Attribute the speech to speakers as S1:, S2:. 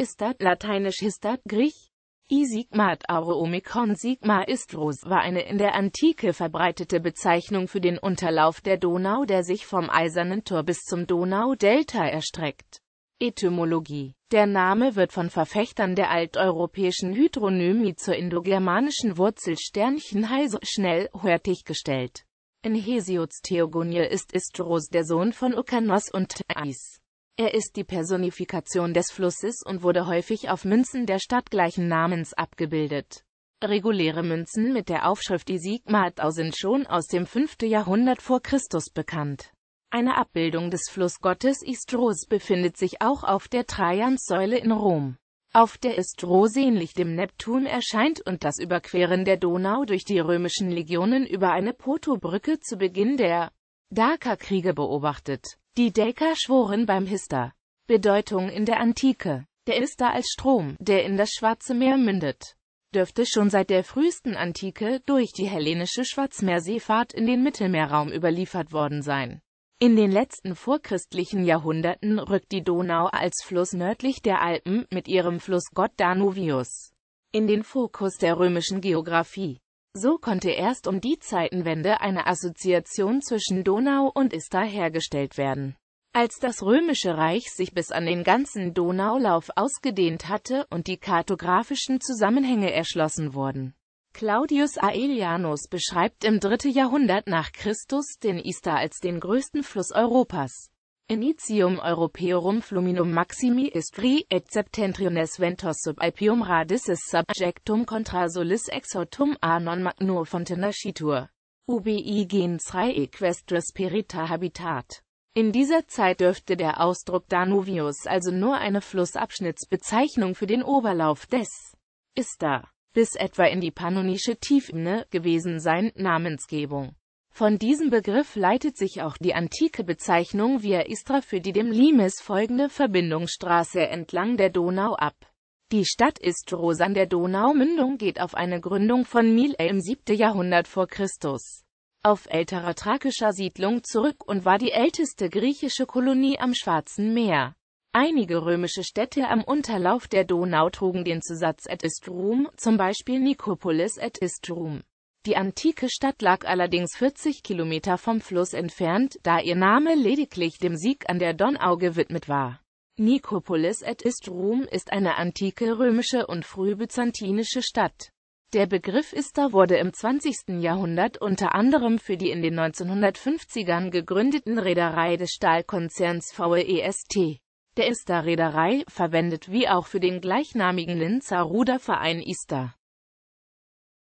S1: Istat, lateinisch Histat, Griech. I Sigmat Aure Omikron Sigma ist Ros war eine in der Antike verbreitete Bezeichnung für den Unterlauf der Donau, der sich vom Eisernen Tor bis zum Donaudelta erstreckt. Etymologie Der Name wird von Verfechtern der alteuropäischen Hydronymie zur indogermanischen Wurzel Sternchen heise schnell hörtig gestellt. In Hesiods Theogonie ist Istros der Sohn von Ukanos und Thais. Er ist die Personifikation des Flusses und wurde häufig auf Münzen der Stadt gleichen Namens abgebildet. Reguläre Münzen mit der Aufschrift Isigmatau sind schon aus dem 5. Jahrhundert vor Christus bekannt. Eine Abbildung des Flussgottes Istros befindet sich auch auf der Trajanssäule in Rom. Auf der Istros ähnlich dem Neptun erscheint und das Überqueren der Donau durch die römischen Legionen über eine Potobrücke zu Beginn der Dakerkriege beobachtet. Die Däker schworen beim Hister. Bedeutung in der Antike. Der Ister als Strom, der in das Schwarze Meer mündet, dürfte schon seit der frühesten Antike durch die hellenische Schwarzmeerseefahrt in den Mittelmeerraum überliefert worden sein. In den letzten vorchristlichen Jahrhunderten rückt die Donau als Fluss nördlich der Alpen mit ihrem Flussgott Danuvius in den Fokus der römischen Geographie. So konnte erst um die Zeitenwende eine Assoziation zwischen Donau und Istar hergestellt werden. Als das Römische Reich sich bis an den ganzen Donaulauf ausgedehnt hatte und die kartografischen Zusammenhänge erschlossen wurden. Claudius Aelianus beschreibt im 3. Jahrhundert nach Christus den Istar als den größten Fluss Europas. Initium Europeorum Fluminum Maximi Istri et Septentriones ventos sub Alpium Radices subjectum contra solis exotum a non magno fontenacitur. Ubi gens rae equestris perita habitat. In dieser Zeit dürfte der Ausdruck Danuvius also nur eine Flussabschnittsbezeichnung für den Oberlauf des Ista bis etwa in die pannonische Tiefebene gewesen sein, Namensgebung von diesem Begriff leitet sich auch die antike Bezeichnung Via Istra für die dem Limes folgende Verbindungsstraße entlang der Donau ab. Die Stadt Istros an der Donaumündung geht auf eine Gründung von Mile im 7. Jahrhundert vor Christus auf älterer thrakischer Siedlung zurück und war die älteste griechische Kolonie am Schwarzen Meer. Einige römische Städte am Unterlauf der Donau trugen den Zusatz et istrum, zum Beispiel Nikopolis et istrum. Die antike Stadt lag allerdings 40 Kilometer vom Fluss entfernt, da ihr Name lediglich dem Sieg an der Donau gewidmet war. Nikopolis et Istrum ist eine antike römische und frühbyzantinische Stadt. Der Begriff Ista wurde im 20. Jahrhundert unter anderem für die in den 1950ern gegründeten Reederei des Stahlkonzerns VEST, der Ista-Reederei, verwendet wie auch für den gleichnamigen Linzer Ruderverein Ista.